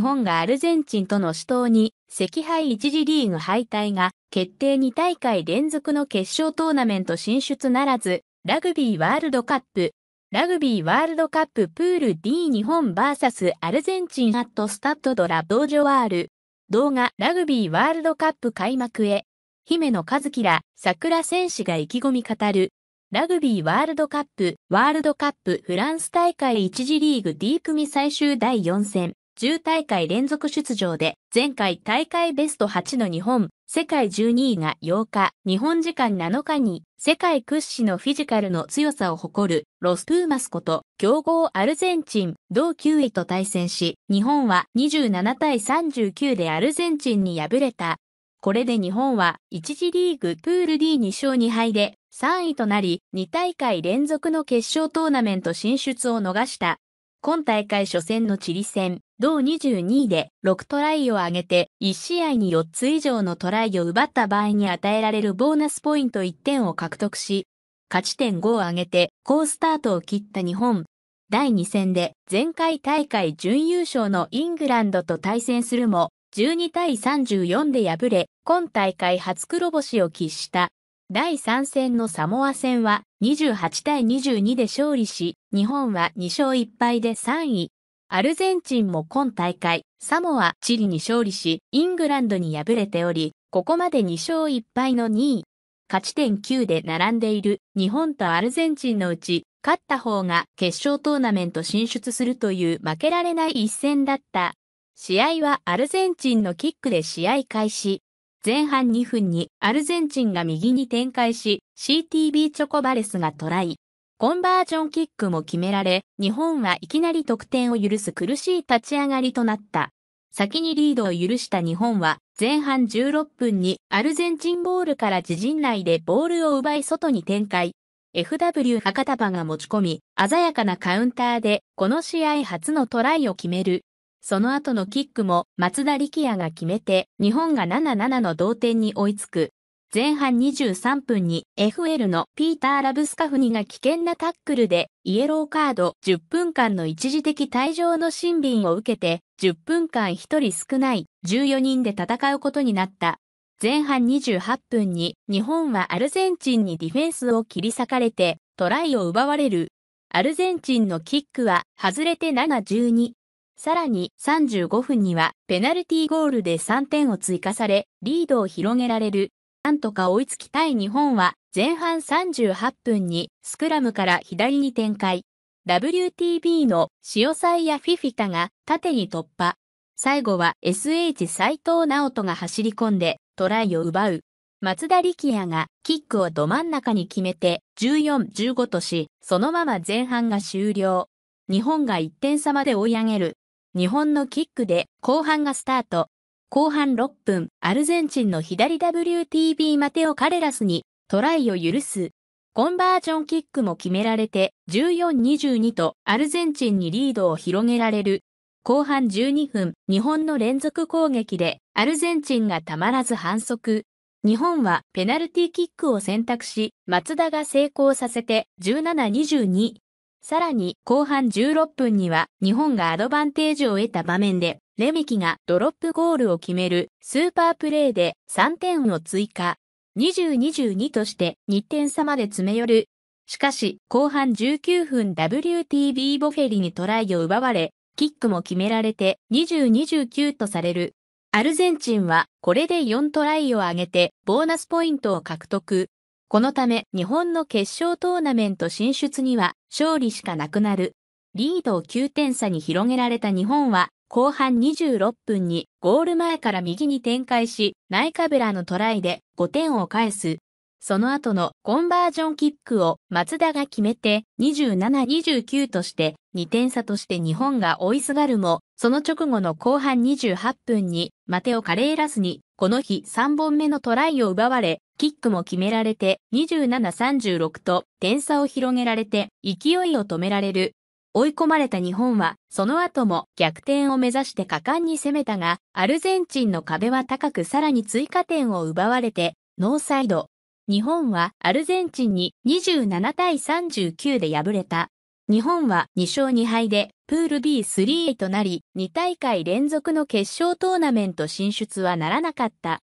日本がアルゼンチンとの死闘に、赤敗一次リーグ敗退が決定2大会連続の決勝トーナメント進出ならず、ラグビーワールドカップ、ラグビーワールドカッププール D 日本 VS アルゼンチンアットスタッドドラドージョワール。動画ラグビーワールドカップ開幕へ。姫野和樹ら桜選手が意気込み語る。ラグビーワールドカップ、ワールドカップフランス大会一次リーグ D 組最終第4戦。10大会連続出場で、前回大会ベスト8の日本、世界12位が8日、日本時間7日に、世界屈指のフィジカルの強さを誇る、ロスプーマスこと、強豪アルゼンチン、同9位と対戦し、日本は27対39でアルゼンチンに敗れた。これで日本は1次リーグプール D2 勝2敗で3位となり2大会連続の決勝トーナメント進出を逃した。今大会初戦のチリ戦、同22位で6トライを挙げて1試合に4つ以上のトライを奪った場合に与えられるボーナスポイント1点を獲得し、勝ち点5を挙げて高スタートを切った日本。第2戦で前回大会準優勝のイングランドと対戦するも、12対34で敗れ、今大会初黒星を喫した。第3戦のサモア戦は28対22で勝利し、日本は2勝1敗で3位。アルゼンチンも今大会、サモア、チリに勝利し、イングランドに敗れており、ここまで2勝1敗の2位。勝ち点9で並んでいる日本とアルゼンチンのうち、勝った方が決勝トーナメント進出するという負けられない一戦だった。試合はアルゼンチンのキックで試合開始。前半2分にアルゼンチンが右に展開し、CTB チョコバレスがトライ。コンバージョンキックも決められ、日本はいきなり得点を許す苦しい立ち上がりとなった。先にリードを許した日本は、前半16分にアルゼンチンボールから自陣内でボールを奪い外に展開。FW 博多場が持ち込み、鮮やかなカウンターで、この試合初のトライを決める。その後のキックも松田力也が決めて、日本が7-7の同点に追いつく。前半23分に FL のピーター・ラブスカフニが危険なタックルでイエローカード10分間の一時的退場の審便を受けて10分間1人少ない14人で戦うことになった。前半28分に日本はアルゼンチンにディフェンスを切り裂かれてトライを奪われる。アルゼンチンのキックは外れて7-12。さらに35分にはペナルティーゴールで3点を追加されリードを広げられる。なんとか追いつきたい日本は前半38分にスクラムから左に展開。WTB の塩菜やフィフィタが縦に突破。最後は SH 斎藤直人が走り込んでトライを奪う。松田力也がキックをど真ん中に決めて14-15とし、そのまま前半が終了。日本が1点差まで追い上げる。日本のキックで後半がスタート。後半6分、アルゼンチンの左 WTB マテオ・カレラスにトライを許す。コンバージョンキックも決められて14-22とアルゼンチンにリードを広げられる。後半12分、日本の連続攻撃でアルゼンチンがたまらず反則。日本はペナルティキックを選択し、松田が成功させて17-22。さらに後半16分には日本がアドバンテージを得た場面でレミキがドロップゴールを決めるスーパープレイで3点を追加。20-22として2点差まで詰め寄る。しかし、後半19分 WTB ボフェリにトライを奪われ、キックも決められて20-29とされる。アルゼンチンはこれで4トライを挙げてボーナスポイントを獲得。このため日本の決勝トーナメント進出には勝利しかなくなる。リードを9点差に広げられた日本は後半26分にゴール前から右に展開し、ナイカブラのトライで5点を返す。その後のコンバージョンキックを松田が決めて27-29として2点差として日本が追いすがるも、その直後の後半28分にマテオ・カレーラスにこの日3本目のトライを奪われ、キックも決められて27-36と点差を広げられて勢いを止められる追い込まれた日本は、その後も逆転を目指して果敢に攻めたが、アルゼンチンの壁は高くさらに追加点を奪われて、ノーサイド。日本はアルゼンチンに27対39で敗れた。日本は2勝2敗でプール B3 へとなり、2大会連続の決勝トーナメント進出はならなかった。